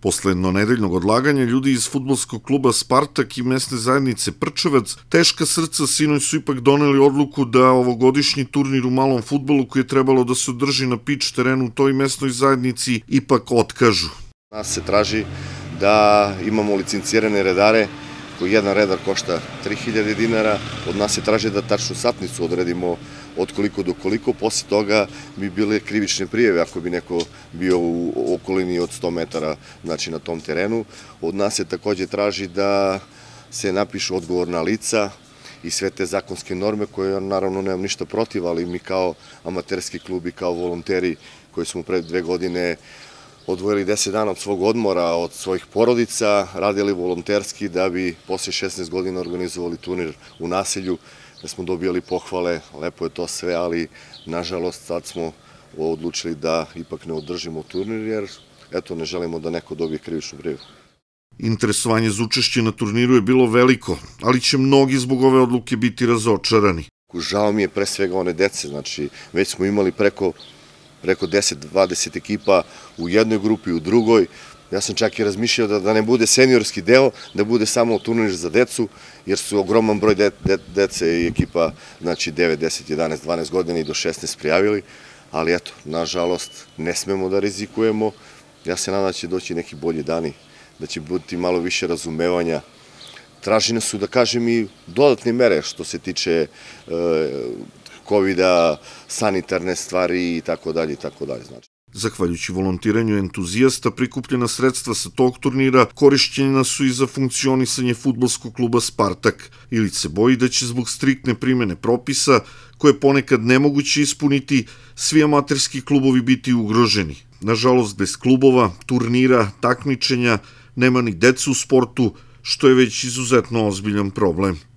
Posle jednonedeljnog odlaganja ljudi iz futbolskog kluba Spartak i mesne zajednice Prčevac teška srca sinoć su ipak doneli odluku da ovogodišnji turnir u malom futbolu koji je trebalo da se održi na pič terenu u toj mesnoj zajednici ipak otkažu. Nas se traži da imamo licencirane redare koji jedan redar košta 3000 dinara, od nas je traže da tačnu satnicu odredimo od koliko do koliko, posle toga bi bile krivične prijeve ako bi neko bio u okolini od 100 metara znači na tom terenu. Od nas se takođe traži da se napišu odgovorna lica, i sve te zakonske norme koje naravno nemam ništa protiv, ali mi kao amaterski klub i kao volonteri koji smo pre dve godine odvojili 10 dana od svog odmora, od svojih porodica, radili volonterski da bi posle 16 godina organizovali turnir u naselju, da smo dobijali pohvale, lepo je to sve, ali nažalost sad smo odlučili da ipak ne održimo turnir, jer eto, ne želimo da neko dobije krivičnu brivu. Interesovanje za učešće na turniru je bilo veliko, ali će mnogi zbog ove odluke biti razočarani. Žao mi je pre svega one dece, znači već smo imali preko preko 10-20 ekipa u jednoj grupi, u drugoj. Ja sam čak i razmišljao da, da ne bude seniorski deo, da bude samo turnir za decu, jer su ogroman broj de, dece i ekipa, znači 9, 10, 11, 12 godina i do 16 prijavili, ali eto, nažalost, ne smemo da rizikujemo. Ja se nadam da će doći neki bolji dani, da će biti malo više razumevanja. Tražene su, da kažem, i dodatne mere što se tiče e, covid sanitarne stvari i tako dalje i tako dalje. Znači. Zahvaljujući volontiranju entuzijasta, prikupljena sredstva sa tog turnira korišćena su i za funkcionisanje futbolskog kluba Spartak. Ilić se boji da će zbog striktne primene propisa, koje ponekad nemoguće ispuniti, svi amaterski klubovi biti ugroženi. Nažalost, bez klubova, turnira, takmičenja, nema ni decu u sportu, što je već izuzetno ozbiljan problem.